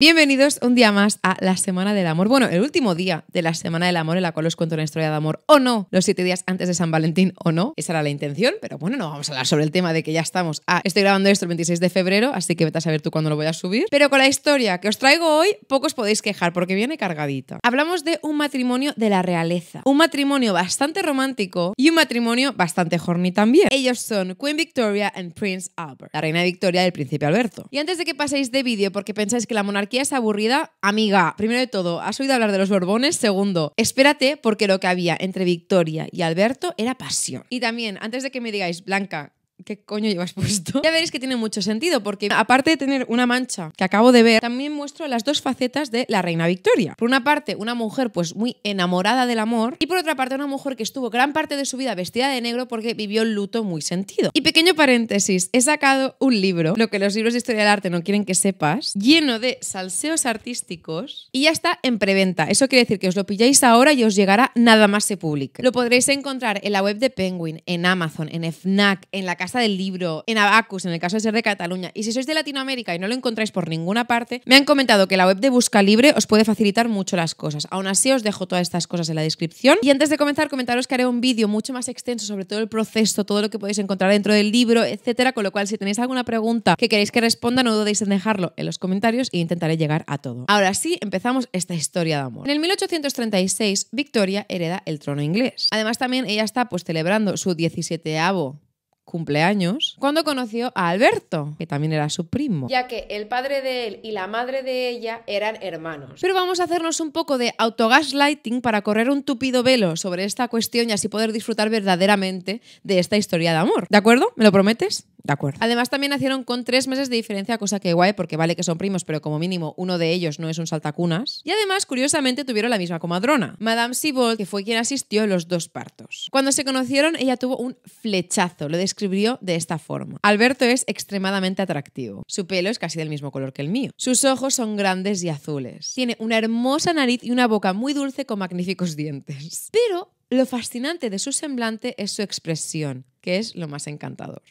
Bienvenidos un día más a la Semana del Amor. Bueno, el último día de la Semana del Amor en la cual os cuento una historia de amor o no, los siete días antes de San Valentín o no. Esa era la intención, pero bueno, no vamos a hablar sobre el tema de que ya estamos. Ah, estoy grabando esto el 26 de febrero, así que vete a saber tú cuándo lo voy a subir. Pero con la historia que os traigo hoy, pocos podéis quejar porque viene cargadita. Hablamos de un matrimonio de la realeza, un matrimonio bastante romántico y un matrimonio bastante horny también. Ellos son Queen Victoria and Prince Albert, la reina Victoria del príncipe Alberto. Y antes de que paséis de vídeo porque pensáis que la monarquía Qué es aburrida, amiga, primero de todo, has oído hablar de los Borbones, segundo, espérate porque lo que había entre Victoria y Alberto era pasión. Y también, antes de que me digáis, Blanca, ¿Qué coño llevas puesto? Ya veréis que tiene mucho sentido, porque aparte de tener una mancha que acabo de ver, también muestro las dos facetas de la reina Victoria. Por una parte, una mujer pues muy enamorada del amor, y por otra parte, una mujer que estuvo gran parte de su vida vestida de negro porque vivió el luto muy sentido. Y pequeño paréntesis, he sacado un libro, lo que los libros de historia del arte no quieren que sepas, lleno de salseos artísticos, y ya está en preventa. Eso quiere decir que os lo pilláis ahora y os llegará nada más se publique. Lo podréis encontrar en la web de Penguin, en Amazon, en FNAC, en la casa del Libro, en Abacus, en el caso de ser de Cataluña. Y si sois de Latinoamérica y no lo encontráis por ninguna parte, me han comentado que la web de Busca Libre os puede facilitar mucho las cosas. Aún así, os dejo todas estas cosas en la descripción. Y antes de comenzar, comentaros que haré un vídeo mucho más extenso sobre todo el proceso, todo lo que podéis encontrar dentro del libro, etcétera. Con lo cual, si tenéis alguna pregunta que queréis que responda, no dudéis en dejarlo en los comentarios e intentaré llegar a todo. Ahora sí, empezamos esta historia de amor. En el 1836, Victoria hereda el trono inglés. Además, también ella está pues celebrando su 17avo cumpleaños, cuando conoció a Alberto, que también era su primo. Ya que el padre de él y la madre de ella eran hermanos. Pero vamos a hacernos un poco de autogaslighting para correr un tupido velo sobre esta cuestión y así poder disfrutar verdaderamente de esta historia de amor. ¿De acuerdo? ¿Me lo prometes? De acuerdo. Además, también nacieron con tres meses de diferencia, cosa que guay, porque vale que son primos, pero como mínimo uno de ellos no es un saltacunas. Y además, curiosamente, tuvieron la misma comadrona, Madame Sibold, que fue quien asistió a los dos partos. Cuando se conocieron, ella tuvo un flechazo, lo describió de esta forma. Alberto es extremadamente atractivo. Su pelo es casi del mismo color que el mío. Sus ojos son grandes y azules. Tiene una hermosa nariz y una boca muy dulce con magníficos dientes. Pero lo fascinante de su semblante es su expresión, que es lo más encantador.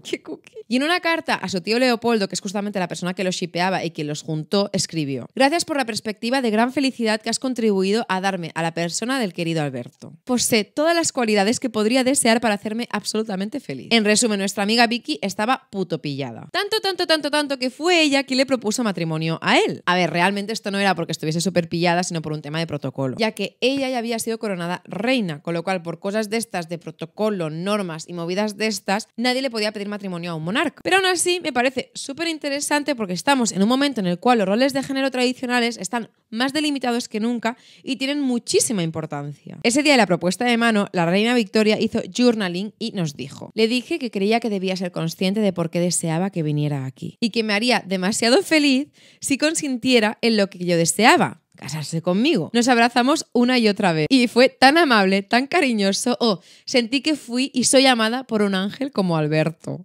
Y en una carta a su tío Leopoldo, que es justamente la persona que los shipeaba y que los juntó, escribió: Gracias por la perspectiva de gran felicidad que has contribuido a darme a la persona del querido Alberto. Posee todas las cualidades que podría desear para hacerme absolutamente feliz. En resumen, nuestra amiga Vicky estaba puto pillada. Tanto, tanto, tanto, tanto que fue ella quien le propuso matrimonio a él. A ver, realmente esto no era porque estuviese súper pillada, sino por un tema de protocolo, ya que ella ya había sido coronada reina, con lo cual por cosas de estas, de protocolo, normas y movidas de estas, nadie le podía pedir matrimonio a un monarca. Pero aún así me parece súper interesante porque estamos en un momento en el cual los roles de género tradicionales están más delimitados que nunca y tienen muchísima importancia. Ese día de la propuesta de mano, la reina Victoria hizo journaling y nos dijo, le dije que creía que debía ser consciente de por qué deseaba que viniera aquí y que me haría demasiado feliz si consintiera en lo que yo deseaba casarse conmigo. Nos abrazamos una y otra vez y fue tan amable, tan cariñoso, oh, sentí que fui y soy amada por un ángel como Alberto.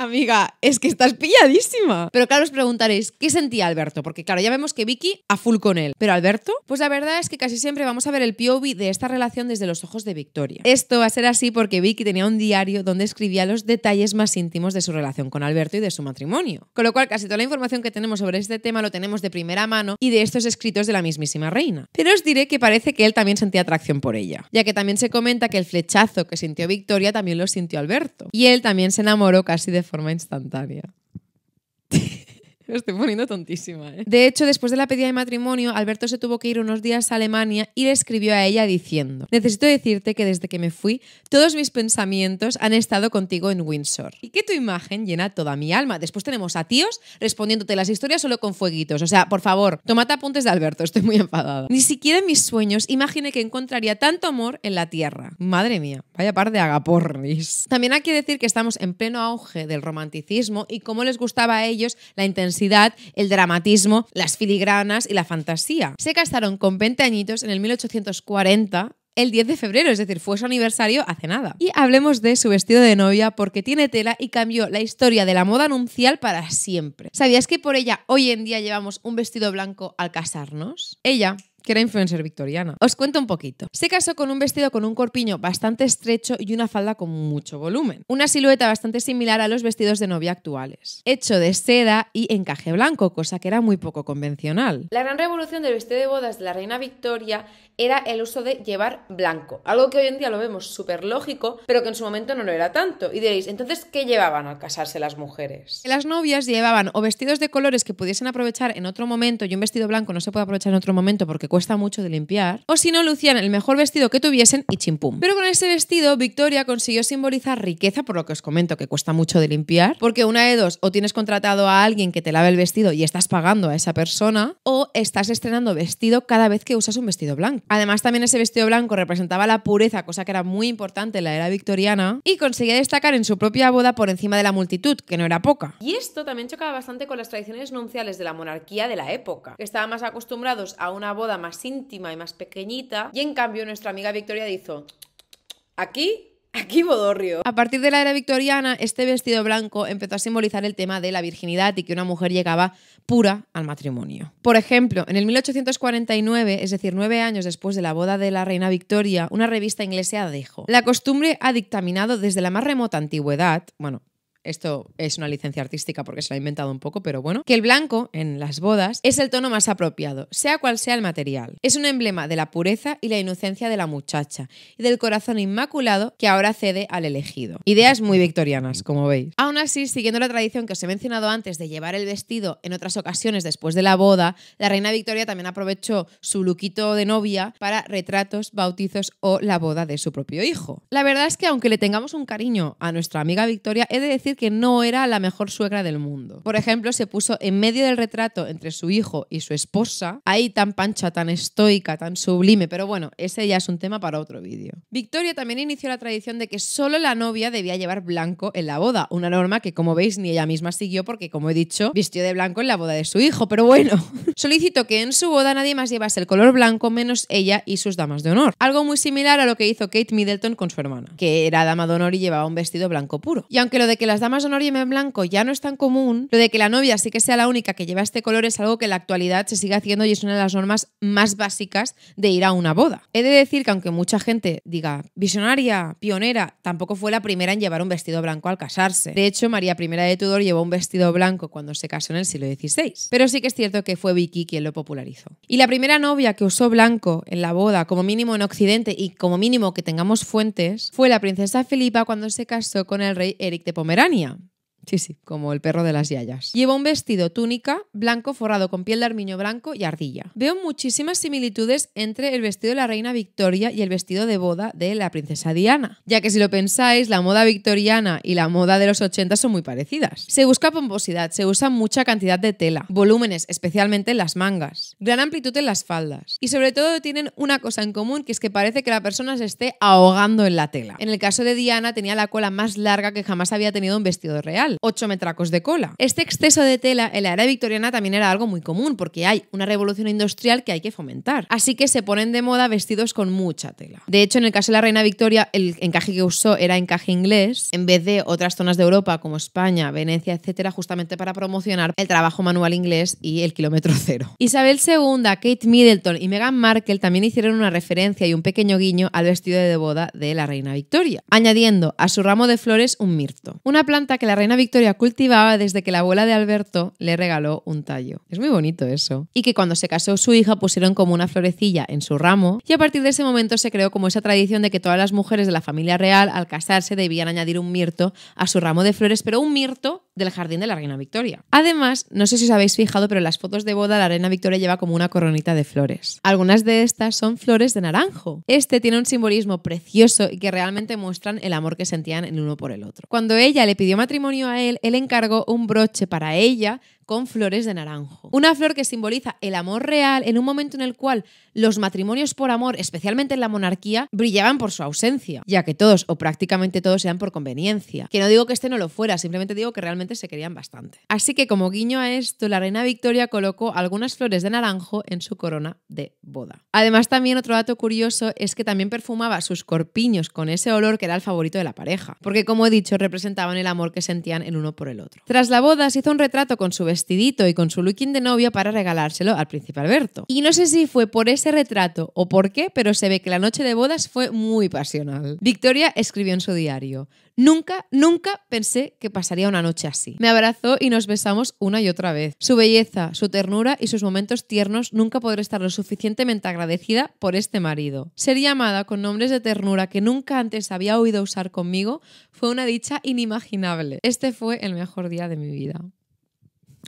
Amiga, es que estás pilladísima. Pero claro, os preguntaréis, ¿qué sentía Alberto? Porque claro, ya vemos que Vicky a full con él. Pero Alberto, pues la verdad es que casi siempre vamos a ver el POV de esta relación desde los ojos de Victoria. Esto va a ser así porque Vicky tenía un diario donde escribía los detalles más íntimos de su relación con Alberto y de su matrimonio. Con lo cual, casi toda la información que tenemos sobre este tema lo tenemos de primera mano y de estos escritos de la mismísima reina. Pero os diré que parece que él también sentía atracción por ella, ya que también se comenta que el flechazo que sintió Victoria también lo sintió Alberto. Y él también se enamoró casi de forma instantània. estoy poniendo tontísima. ¿eh? De hecho, después de la pedida de matrimonio, Alberto se tuvo que ir unos días a Alemania y le escribió a ella diciendo: Necesito decirte que desde que me fui, todos mis pensamientos han estado contigo en Windsor y que tu imagen llena toda mi alma. Después tenemos a tíos respondiéndote las historias solo con fueguitos. O sea, por favor, tomate apuntes de Alberto, estoy muy enfadada. Ni siquiera en mis sueños imaginé que encontraría tanto amor en la tierra. Madre mía, vaya par de agaporris. También hay que decir que estamos en pleno auge del romanticismo y cómo les gustaba a ellos la intensidad el dramatismo, las filigranas y la fantasía. Se casaron con 20 añitos en el 1840 el 10 de febrero, es decir, fue su aniversario hace nada. Y hablemos de su vestido de novia porque tiene tela y cambió la historia de la moda nupcial para siempre. ¿Sabías que por ella hoy en día llevamos un vestido blanco al casarnos? Ella era influencer victoriana. Os cuento un poquito. Se casó con un vestido con un corpiño bastante estrecho y una falda con mucho volumen. Una silueta bastante similar a los vestidos de novia actuales. Hecho de seda y encaje blanco, cosa que era muy poco convencional. La gran revolución del vestido de bodas de la reina Victoria era el uso de llevar blanco, algo que hoy en día lo vemos súper lógico, pero que en su momento no lo era tanto. Y diréis, entonces, ¿qué llevaban al casarse las mujeres? Las novias llevaban o vestidos de colores que pudiesen aprovechar en otro momento y un vestido blanco no se puede aprovechar en otro momento porque cuesta cuesta mucho de limpiar, o si no lucían el mejor vestido que tuviesen y chimpum. Pero con ese vestido, Victoria consiguió simbolizar riqueza, por lo que os comento que cuesta mucho de limpiar, porque una de dos, o tienes contratado a alguien que te lave el vestido y estás pagando a esa persona, o estás estrenando vestido cada vez que usas un vestido blanco. Además, también ese vestido blanco representaba la pureza, cosa que era muy importante en la era victoriana, y conseguía destacar en su propia boda por encima de la multitud, que no era poca. Y esto también chocaba bastante con las tradiciones nupciales de la monarquía de la época, que estaban más acostumbrados a una boda más íntima y más pequeñita. Y en cambio nuestra amiga Victoria dijo aquí Aquí bodorrio. A partir de la era victoriana, este vestido blanco empezó a simbolizar el tema de la virginidad y que una mujer llegaba pura al matrimonio. Por ejemplo, en el 1849, es decir, nueve años después de la boda de la reina Victoria, una revista inglesa dijo, la costumbre ha dictaminado desde la más remota antigüedad, bueno, esto es una licencia artística porque se la ha inventado un poco, pero bueno, que el blanco en las bodas es el tono más apropiado, sea cual sea el material. Es un emblema de la pureza y la inocencia de la muchacha y del corazón inmaculado que ahora cede al elegido. Ideas muy victorianas, como veis. Aún así, siguiendo la tradición que os he mencionado antes de llevar el vestido en otras ocasiones después de la boda, la reina Victoria también aprovechó su luquito de novia para retratos, bautizos o la boda de su propio hijo. La verdad es que aunque le tengamos un cariño a nuestra amiga Victoria, he de decir que no era la mejor suegra del mundo. Por ejemplo, se puso en medio del retrato entre su hijo y su esposa, ahí tan pancha, tan estoica, tan sublime, pero bueno, ese ya es un tema para otro vídeo. Victoria también inició la tradición de que solo la novia debía llevar blanco en la boda, una norma que como veis ni ella misma siguió porque como he dicho, vistió de blanco en la boda de su hijo, pero bueno, solicitó que en su boda nadie más llevase el color blanco menos ella y sus damas de honor, algo muy similar a lo que hizo Kate Middleton con su hermana, que era dama de honor y llevaba un vestido blanco puro. Y aunque lo de que las damas honor y en blanco ya no es tan común, lo de que la novia sí que sea la única que lleva este color es algo que en la actualidad se sigue haciendo y es una de las normas más básicas de ir a una boda. He de decir que aunque mucha gente diga visionaria, pionera, tampoco fue la primera en llevar un vestido blanco al casarse. De hecho, María I de Tudor llevó un vestido blanco cuando se casó en el siglo XVI. Pero sí que es cierto que fue Vicky quien lo popularizó. Y la primera novia que usó blanco en la boda, como mínimo en Occidente y como mínimo que tengamos fuentes, fue la princesa Filipa cuando se casó con el rey Eric de Pomerania Ucrania Sí, sí, como el perro de las yayas. Lleva un vestido túnica blanco forrado con piel de armiño blanco y ardilla. Veo muchísimas similitudes entre el vestido de la reina Victoria y el vestido de boda de la princesa Diana, ya que si lo pensáis, la moda victoriana y la moda de los 80 son muy parecidas. Se busca pomposidad, se usa mucha cantidad de tela, volúmenes, especialmente en las mangas, gran amplitud en las faldas y sobre todo tienen una cosa en común que es que parece que la persona se esté ahogando en la tela. En el caso de Diana tenía la cola más larga que jamás había tenido un vestido real 8 ocho metracos de cola. Este exceso de tela en la era victoriana también era algo muy común porque hay una revolución industrial que hay que fomentar. Así que se ponen de moda vestidos con mucha tela. De hecho, en el caso de la reina Victoria, el encaje que usó era encaje inglés en vez de otras zonas de Europa como España, Venecia, etcétera, justamente para promocionar el trabajo manual inglés y el kilómetro cero. Isabel II, Kate Middleton y Meghan Markle también hicieron una referencia y un pequeño guiño al vestido de boda de la reina Victoria, añadiendo a su ramo de flores un mirto, una planta que la reina Victoria cultivaba desde que la abuela de Alberto le regaló un tallo. Es muy bonito eso. Y que cuando se casó su hija pusieron como una florecilla en su ramo y a partir de ese momento se creó como esa tradición de que todas las mujeres de la familia real al casarse debían añadir un mirto a su ramo de flores, pero un mirto del jardín de la reina Victoria. Además, no sé si os habéis fijado, pero en las fotos de boda la reina Victoria lleva como una coronita de flores. Algunas de estas son flores de naranjo. Este tiene un simbolismo precioso y que realmente muestran el amor que sentían el uno por el otro. Cuando ella le pidió matrimonio él, él encargó un broche para ella con flores de naranjo. Una flor que simboliza el amor real en un momento en el cual los matrimonios por amor, especialmente en la monarquía, brillaban por su ausencia, ya que todos o prácticamente todos eran por conveniencia. Que no digo que este no lo fuera, simplemente digo que realmente se querían bastante. Así que como guiño a esto, la reina Victoria colocó algunas flores de naranjo en su corona de boda. Además también otro dato curioso es que también perfumaba sus corpiños con ese olor que era el favorito de la pareja, porque como he dicho representaban el amor que sentían el uno por el otro. Tras la boda se hizo un retrato con su vestido vestidito y con su looking de novia para regalárselo al príncipe Alberto. Y no sé si fue por ese retrato o por qué, pero se ve que la noche de bodas fue muy pasional. Victoria escribió en su diario, Nunca, nunca pensé que pasaría una noche así. Me abrazó y nos besamos una y otra vez. Su belleza, su ternura y sus momentos tiernos nunca podré estar lo suficientemente agradecida por este marido. Ser llamada con nombres de ternura que nunca antes había oído usar conmigo fue una dicha inimaginable. Este fue el mejor día de mi vida.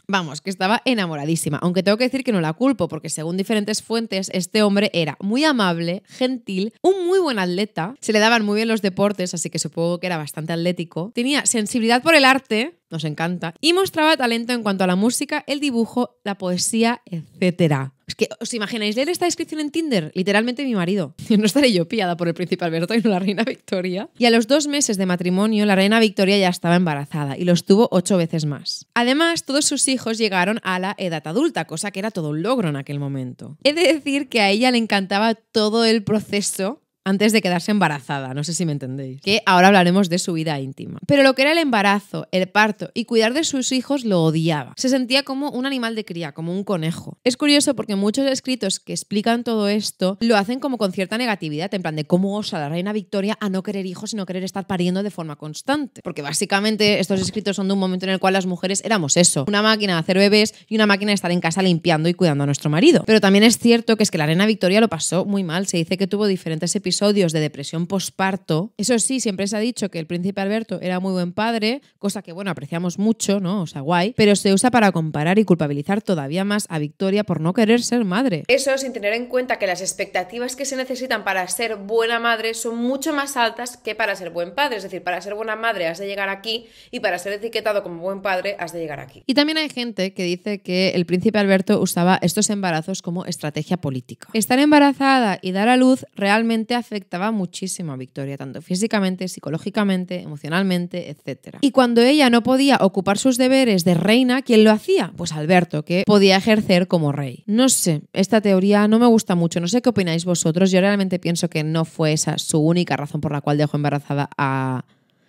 Vamos, que estaba enamoradísima, aunque tengo que decir que no la culpo, porque según diferentes fuentes, este hombre era muy amable, gentil, un muy buen atleta, se le daban muy bien los deportes, así que supongo que era bastante atlético, tenía sensibilidad por el arte, nos encanta, y mostraba talento en cuanto a la música, el dibujo, la poesía, etc que, ¿os imagináis leer esta descripción en Tinder? Literalmente mi marido. No estaré yo piada por el príncipe Alberto y no la reina Victoria. Y a los dos meses de matrimonio, la reina Victoria ya estaba embarazada y los tuvo ocho veces más. Además, todos sus hijos llegaron a la edad adulta, cosa que era todo un logro en aquel momento. He de decir que a ella le encantaba todo el proceso antes de quedarse embarazada, no sé si me entendéis. Que ahora hablaremos de su vida íntima. Pero lo que era el embarazo, el parto y cuidar de sus hijos lo odiaba. Se sentía como un animal de cría, como un conejo. Es curioso porque muchos escritos que explican todo esto lo hacen como con cierta negatividad, en plan de cómo osa la reina Victoria a no querer hijos y no querer estar pariendo de forma constante. Porque básicamente estos escritos son de un momento en el cual las mujeres éramos eso, una máquina de hacer bebés y una máquina de estar en casa limpiando y cuidando a nuestro marido. Pero también es cierto que es que la reina Victoria lo pasó muy mal, se dice que tuvo diferentes episodios episodios de depresión posparto. Eso sí, siempre se ha dicho que el príncipe Alberto era muy buen padre, cosa que, bueno, apreciamos mucho, ¿no? O sea, guay, pero se usa para comparar y culpabilizar todavía más a Victoria por no querer ser madre. Eso sin tener en cuenta que las expectativas que se necesitan para ser buena madre son mucho más altas que para ser buen padre. Es decir, para ser buena madre has de llegar aquí y para ser etiquetado como buen padre has de llegar aquí. Y también hay gente que dice que el príncipe Alberto usaba estos embarazos como estrategia política. Estar embarazada y dar a luz realmente afectaba muchísimo a Victoria, tanto físicamente, psicológicamente, emocionalmente, etc. Y cuando ella no podía ocupar sus deberes de reina, ¿quién lo hacía? Pues Alberto, que podía ejercer como rey. No sé, esta teoría no me gusta mucho, no sé qué opináis vosotros, yo realmente pienso que no fue esa su única razón por la cual dejó embarazada a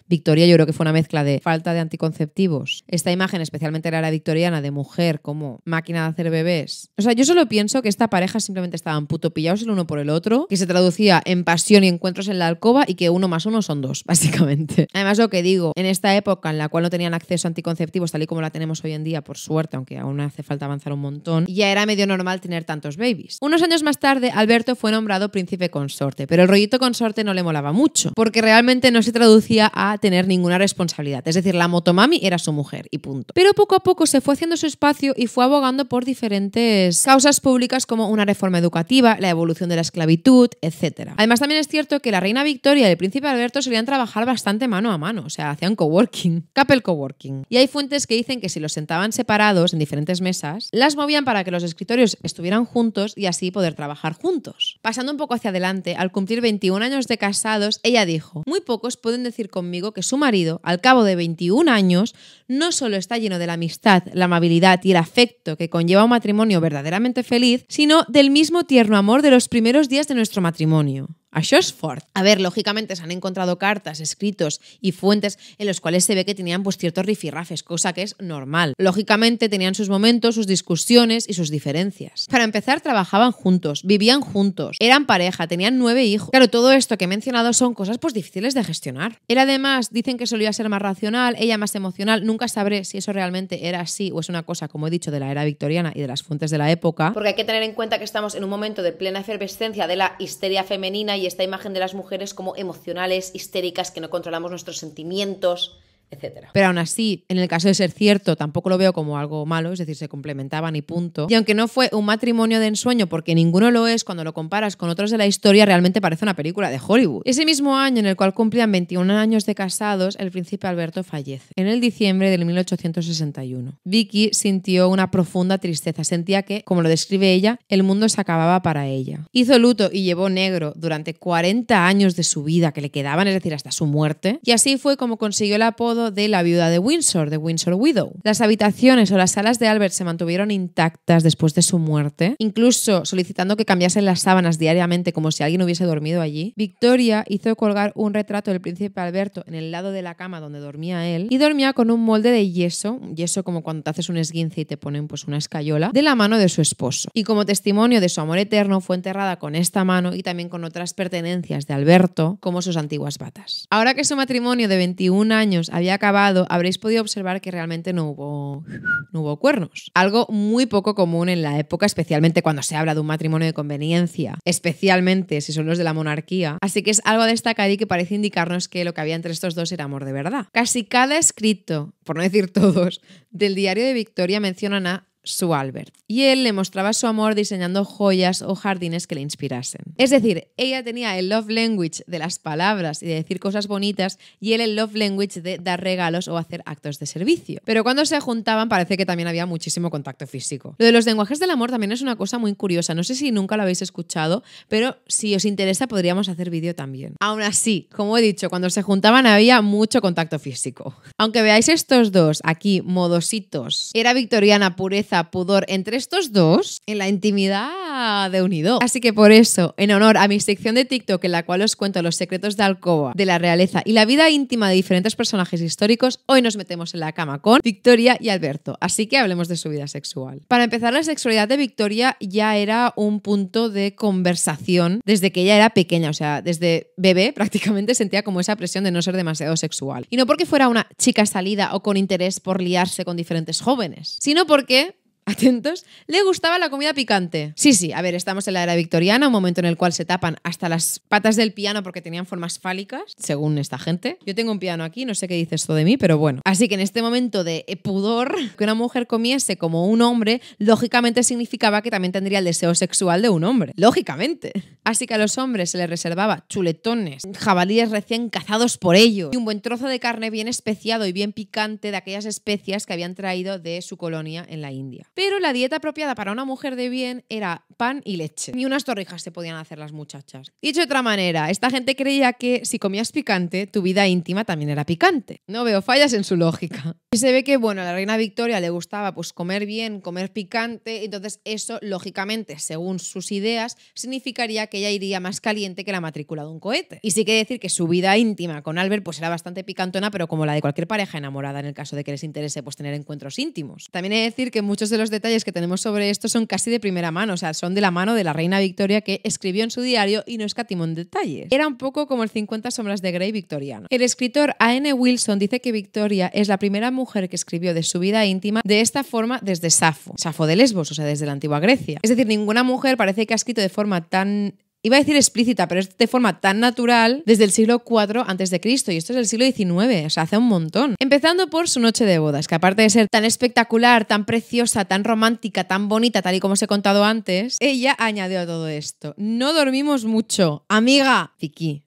Victoria yo creo que fue una mezcla de falta de anticonceptivos, esta imagen especialmente la victoriana de mujer como máquina de hacer bebés. O sea, yo solo pienso que esta pareja simplemente estaban puto pillados el uno por el otro, que se traducía en pasión y encuentros en la alcoba y que uno más uno son dos, básicamente. Además, lo que digo, en esta época en la cual no tenían acceso a anticonceptivos tal y como la tenemos hoy en día, por suerte, aunque aún hace falta avanzar un montón, ya era medio normal tener tantos babies. Unos años más tarde, Alberto fue nombrado príncipe consorte, pero el rollito consorte no le molaba mucho, porque realmente no se traducía a tener ninguna responsabilidad. Es decir, la motomami era su mujer y punto. Pero poco a poco se fue haciendo su espacio y fue abogando por diferentes causas públicas como una reforma educativa, la evolución de la esclavitud, etc. Además, también es cierto que la reina Victoria y el príncipe Alberto solían trabajar bastante mano a mano, o sea, hacían coworking, capel coworking. Y hay fuentes que dicen que si los sentaban separados en diferentes mesas, las movían para que los escritorios estuvieran juntos y así poder trabajar juntos. Pasando un poco hacia adelante, al cumplir 21 años de casados, ella dijo, muy pocos pueden decir conmigo que su marido, al cabo de 21 años, no solo está lleno de la amistad, la amabilidad y el afecto que conlleva un matrimonio verdaderamente feliz, sino del mismo tierno amor de los primeros días de nuestro matrimonio a Shosford. A ver, lógicamente se han encontrado cartas, escritos y fuentes en los cuales se ve que tenían pues ciertos rifirrafes, cosa que es normal. Lógicamente tenían sus momentos, sus discusiones y sus diferencias. Para empezar, trabajaban juntos, vivían juntos, eran pareja, tenían nueve hijos. Claro, todo esto que he mencionado son cosas pues difíciles de gestionar. Él además, dicen que solía ser más racional, ella más emocional. Nunca sabré si eso realmente era así o es una cosa, como he dicho, de la era victoriana y de las fuentes de la época. Porque hay que tener en cuenta que estamos en un momento de plena efervescencia de la histeria femenina y y esta imagen de las mujeres como emocionales, histéricas, que no controlamos nuestros sentimientos, etcétera Pero aún así, en el caso de ser cierto, tampoco lo veo como algo malo, es decir, se complementaban y punto. Y aunque no fue un matrimonio de ensueño, porque ninguno lo es, cuando lo comparas con otros de la historia, realmente parece una película de Hollywood. Ese mismo año en el cual cumplían 21 años de casados, el príncipe Alberto fallece, en el diciembre del 1861. Vicky sintió una profunda tristeza, sentía que, como lo describe ella, el mundo se acababa para ella. Hizo luto y llevó negro durante 40 años de su vida que le quedaban, es decir, hasta su muerte, y así fue como consiguió el apodo de la viuda de Windsor, de Windsor Widow. Las habitaciones o las salas de Albert se mantuvieron intactas después de su muerte, incluso solicitando que cambiasen las sábanas diariamente como si alguien hubiese dormido allí. Victoria hizo colgar un retrato del príncipe Alberto en el lado de la cama donde dormía él y dormía con un molde de yeso, yeso como cuando te haces un esguince y te ponen pues una escayola, de la mano de su esposo. Y como testimonio de su amor eterno fue enterrada con esta mano y también con otras pertenencias de Alberto, como sus antiguas batas. Ahora que su matrimonio de 21 años había acabado, habréis podido observar que realmente no hubo, no hubo cuernos. Algo muy poco común en la época, especialmente cuando se habla de un matrimonio de conveniencia, especialmente si son los de la monarquía. Así que es algo a destacar y que parece indicarnos que lo que había entre estos dos era amor de verdad. Casi cada escrito, por no decir todos, del diario de Victoria mencionan a su Albert, y él le mostraba su amor diseñando joyas o jardines que le inspirasen. Es decir, ella tenía el love language de las palabras y de decir cosas bonitas, y él el love language de dar regalos o hacer actos de servicio. Pero cuando se juntaban parece que también había muchísimo contacto físico. Lo de los lenguajes del amor también es una cosa muy curiosa, no sé si nunca lo habéis escuchado, pero si os interesa podríamos hacer vídeo también. Aún así, como he dicho, cuando se juntaban había mucho contacto físico. Aunque veáis estos dos aquí, modositos, era victoriana pureza pudor entre estos dos en la intimidad de unido. Así que por eso, en honor a mi sección de TikTok en la cual os cuento los secretos de alcoba, de la realeza y la vida íntima de diferentes personajes históricos, hoy nos metemos en la cama con Victoria y Alberto. Así que hablemos de su vida sexual. Para empezar, la sexualidad de Victoria ya era un punto de conversación desde que ella era pequeña, o sea, desde bebé prácticamente sentía como esa presión de no ser demasiado sexual. Y no porque fuera una chica salida o con interés por liarse con diferentes jóvenes, sino porque atentos, le gustaba la comida picante. Sí, sí, a ver, estamos en la era victoriana, un momento en el cual se tapan hasta las patas del piano porque tenían formas fálicas, según esta gente. Yo tengo un piano aquí, no sé qué dice esto de mí, pero bueno. Así que en este momento de pudor, que una mujer comiese como un hombre, lógicamente significaba que también tendría el deseo sexual de un hombre. Lógicamente. Así que a los hombres se les reservaba chuletones, jabalíes recién cazados por ellos y un buen trozo de carne bien especiado y bien picante de aquellas especias que habían traído de su colonia en la India. Pero la dieta apropiada para una mujer de bien era pan y leche. Ni unas torrijas se podían hacer las muchachas. Dicho de otra manera, esta gente creía que si comías picante, tu vida íntima también era picante. No veo fallas en su lógica. Y se ve que, bueno, a la reina Victoria le gustaba pues comer bien, comer picante, entonces eso, lógicamente, según sus ideas, significaría que ella iría más caliente que la matrícula de un cohete. Y sí que decir que su vida íntima con Albert pues era bastante picantona, pero como la de cualquier pareja enamorada en el caso de que les interese pues tener encuentros íntimos. También hay que decir que muchos de los los detalles que tenemos sobre esto son casi de primera mano, o sea, son de la mano de la reina Victoria que escribió en su diario y no escatimó en detalles. Era un poco como el 50 sombras de Grey victoriano. El escritor A.N. Wilson dice que Victoria es la primera mujer que escribió de su vida íntima de esta forma desde Safo, Safo de Lesbos, o sea, desde la antigua Grecia. Es decir, ninguna mujer parece que ha escrito de forma tan iba a decir explícita, pero es de forma tan natural desde el siglo IV a.C. y esto es el siglo XIX, o sea, hace un montón. Empezando por su noche de bodas, que aparte de ser tan espectacular, tan preciosa, tan romántica, tan bonita, tal y como os he contado antes, ella añadió a todo esto. No dormimos mucho. Amiga, Vicky.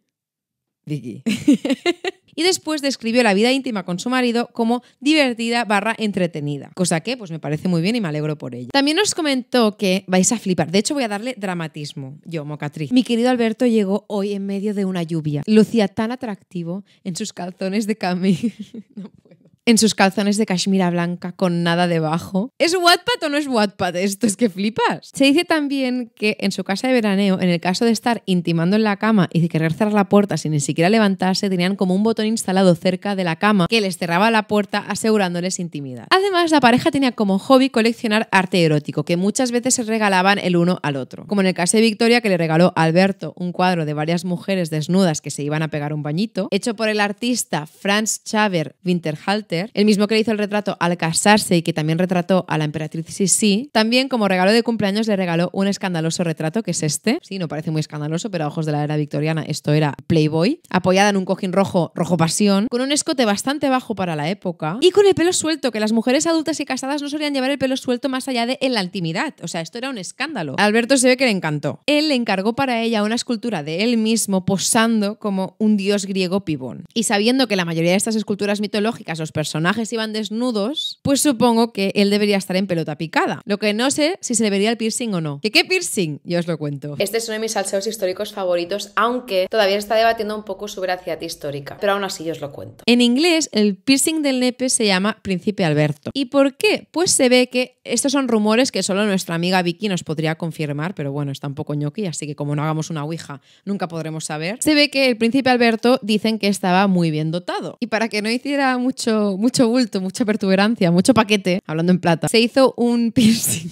Vicky. y después describió la vida íntima con su marido como divertida barra entretenida, cosa que pues me parece muy bien y me alegro por ella. También nos comentó que vais a flipar, de hecho voy a darle dramatismo, yo, mocatriz. Mi querido Alberto llegó hoy en medio de una lluvia, lucía tan atractivo en sus calzones de camis... no puedo en sus calzones de cashmira blanca con nada debajo. ¿Es Wattpad o no es Wattpad esto? Es que flipas. Se dice también que en su casa de veraneo, en el caso de estar intimando en la cama y de querer cerrar la puerta sin ni siquiera levantarse, tenían como un botón instalado cerca de la cama que les cerraba la puerta asegurándoles intimidad. Además, la pareja tenía como hobby coleccionar arte erótico, que muchas veces se regalaban el uno al otro. Como en el caso de Victoria, que le regaló Alberto un cuadro de varias mujeres desnudas que se iban a pegar un bañito, hecho por el artista Franz Xaver Winterhalter el mismo que le hizo el retrato al casarse y que también retrató a la emperatriz Sisi, también como regalo de cumpleaños le regaló un escandaloso retrato que es este. Sí, no parece muy escandaloso, pero a ojos de la era victoriana esto era Playboy, apoyada en un cojín rojo, rojo pasión, con un escote bastante bajo para la época y con el pelo suelto, que las mujeres adultas y casadas no solían llevar el pelo suelto más allá de en la intimidad. O sea, esto era un escándalo. Alberto se ve que le encantó. Él le encargó para ella una escultura de él mismo posando como un dios griego pibón. Y sabiendo que la mayoría de estas esculturas mitológicas, los personajes iban desnudos, pues supongo que él debería estar en pelota picada. Lo que no sé si se le vería el piercing o no. ¿Qué qué piercing? Yo os lo cuento. Este es uno de mis salseos históricos favoritos, aunque todavía está debatiendo un poco su veracidad histórica, pero aún así yo os lo cuento. En inglés, el piercing del nepe se llama Príncipe Alberto. ¿Y por qué? Pues se ve que estos son rumores que solo nuestra amiga Vicky nos podría confirmar, pero bueno, está un poco ñoqui, así que como no hagamos una ouija, nunca podremos saber. Se ve que el príncipe Alberto dicen que estaba muy bien dotado. Y para que no hiciera mucho mucho, bulto, mucha pertuberancia, mucho paquete, hablando en plata, se hizo un piercing.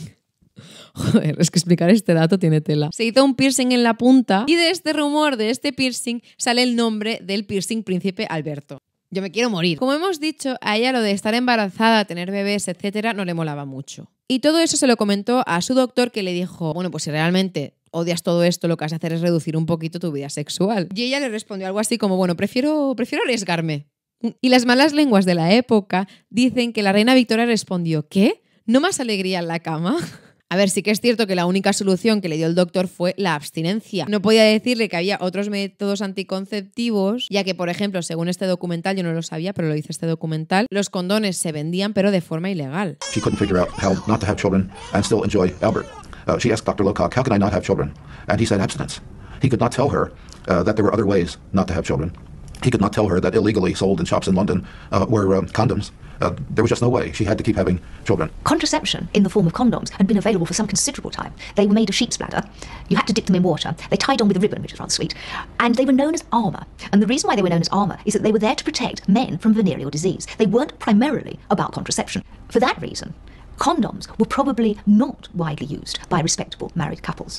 Joder, es que explicar este dato tiene tela. Se hizo un piercing en la punta y de este rumor, de este piercing, sale el nombre del piercing príncipe Alberto. Yo me quiero morir. Como hemos dicho, a ella lo de estar embarazada, tener bebés, etcétera, no le molaba mucho. Y todo eso se lo comentó a su doctor que le dijo, bueno, pues si realmente odias todo esto, lo que has de hacer es reducir un poquito tu vida sexual. Y ella le respondió algo así como, bueno, prefiero, prefiero arriesgarme. Y las malas lenguas de la época dicen que la reina Victoria respondió, ¿qué? ¿No más alegría en la cama? A ver, sí que es cierto que la única solución que le dio el doctor fue la abstinencia. No podía decirle que había otros métodos anticonceptivos, ya que, por ejemplo, según este documental, yo no lo sabía, pero lo dice este documental, los condones se vendían, pero de forma ilegal. Albert. Locock, He could not tell her uh, that there were he could not tell her that illegally sold in shops in London uh, were um, condoms. Uh, there was just no way. She had to keep having children. Contraception in the form of condoms had been available for some considerable time. They were made of sheep's bladder. You had to dip them in water. They tied on with a ribbon, which is rather sweet. And they were known as armour. And the reason why they were known as armour is that they were there to protect men from venereal disease. They weren't primarily about contraception. For that reason, condoms were probably not widely used by respectable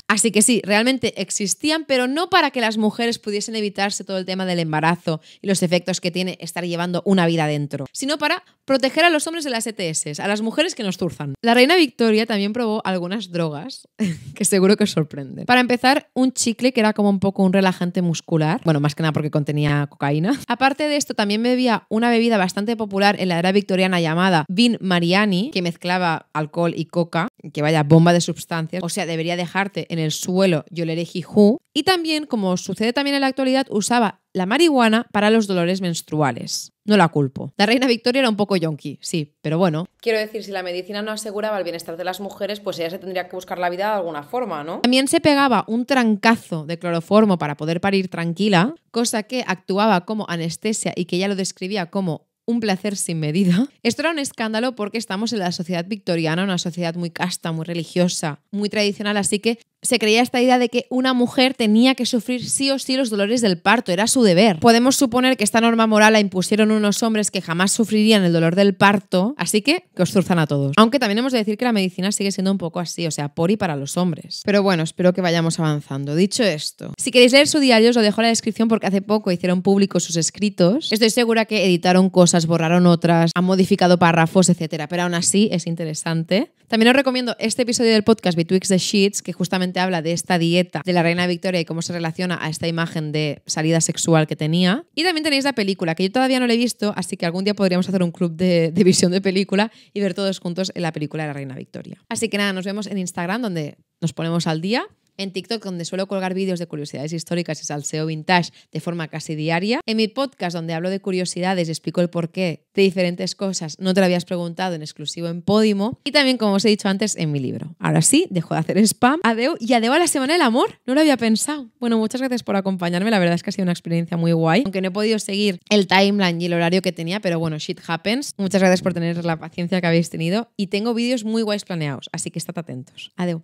Así que sí, realmente existían, pero no para que las mujeres pudiesen evitarse todo el tema del embarazo y los efectos que tiene estar llevando una vida adentro sino para proteger a los hombres de las ETS, a las mujeres que nos turzan. La reina Victoria también probó algunas drogas que seguro que os sorprenden. Para empezar, un chicle que era como un poco un relajante muscular, bueno, más que nada porque contenía cocaína. Aparte de esto, también bebía una bebida bastante popular en la era victoriana llamada Vin Mariani, que mezclaba alcohol y coca, que vaya bomba de sustancias, o sea, debería dejarte en el suelo yo le elegí who. Y también, como sucede también en la actualidad, usaba la marihuana para los dolores menstruales. No la culpo. La reina Victoria era un poco yonky, sí, pero bueno. Quiero decir, si la medicina no aseguraba el bienestar de las mujeres, pues ella se tendría que buscar la vida de alguna forma, ¿no? También se pegaba un trancazo de cloroformo para poder parir tranquila, cosa que actuaba como anestesia y que ella lo describía como un placer sin medida. Esto era un escándalo porque estamos en la sociedad victoriana, una sociedad muy casta, muy religiosa, muy tradicional, así que se creía esta idea de que una mujer tenía que sufrir sí o sí los dolores del parto, era su deber. Podemos suponer que esta norma moral la impusieron unos hombres que jamás sufrirían el dolor del parto, así que que os zurzan a todos. Aunque también hemos de decir que la medicina sigue siendo un poco así, o sea, por y para los hombres. Pero bueno, espero que vayamos avanzando. Dicho esto, si queréis leer su diario os lo dejo en la descripción porque hace poco hicieron público sus escritos. Estoy segura que editaron cosas borraron otras, han modificado párrafos, etcétera. Pero aún así es interesante. También os recomiendo este episodio del podcast Bitwix the Sheets, que justamente habla de esta dieta de la reina Victoria y cómo se relaciona a esta imagen de salida sexual que tenía. Y también tenéis la película, que yo todavía no la he visto, así que algún día podríamos hacer un club de, de visión de película y ver todos juntos en la película de la reina Victoria. Así que nada, nos vemos en Instagram, donde nos ponemos al día en TikTok, donde suelo colgar vídeos de curiosidades históricas y salseo vintage de forma casi diaria, en mi podcast, donde hablo de curiosidades y explico el porqué de diferentes cosas no te lo habías preguntado en exclusivo en Podimo, y también, como os he dicho antes, en mi libro. Ahora sí, dejo de hacer spam, adeu y adeu a la Semana del Amor, no lo había pensado. Bueno, muchas gracias por acompañarme, la verdad es que ha sido una experiencia muy guay, aunque no he podido seguir el timeline y el horario que tenía, pero bueno, shit happens. Muchas gracias por tener la paciencia que habéis tenido y tengo vídeos muy guays planeados, así que estad atentos. Adeu.